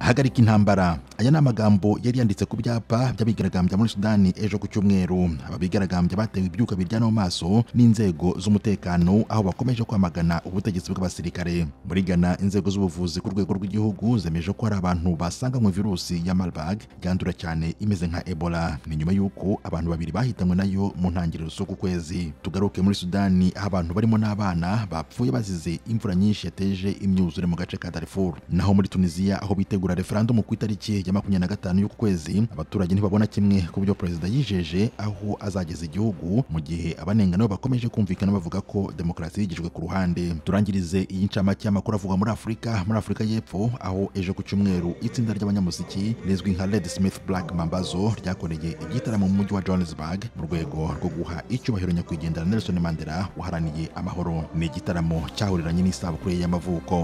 hagarika intambara aya ni amagambo yari yanditse ku byapa by'abigaragambya muri sudani ejo ku cyumweru aba bigaragambya batewe ibyuka biryana mu maso n'inzego z'umutekano aho bakomeje kwamagana ubutegetsi bw'abasirikare muri gana inzego z'ubuvuzi ku rwego rw'igihugu zemeje ko hari abantu basanganywe virusi ya marburg yandura cyane imeze nka ebola ni nyuma y'uko abantu babiri bahitanywe nayo mu ntangiriro z'uku kwezi tugaruke muri sudani aho abantu barimo n'abana bapfuye bazize imvura nyinshi yateje imyuzure mu gace ka darifuru naho muri tunisiya aho bitegura referandumu ku itariki ya makumyabiri na gatanu y'uku kwezi abaturage ntibabona kimwe ku byo perezida yijeje aho azageza igihugu mu gihe abanenga nabo bakomeje kumvikana bavuga ko demokarasi yigijwe ku ruhande turangirize iyi ncamake y'amakuru avugwa muri afurika muri afurika y'epfo aho ejo ku cyumweru itsinda ry'abanyamuziki rizwi nka red smith black mambazo ryakoreye igitaramo mu mujyi wa johannesburg mu rwego rwo guha icyubahiro nyakwigendera nelson mandela waharaniye amahoro ni igitaramo cyahuriranye n'isabukuru ye y'amavuko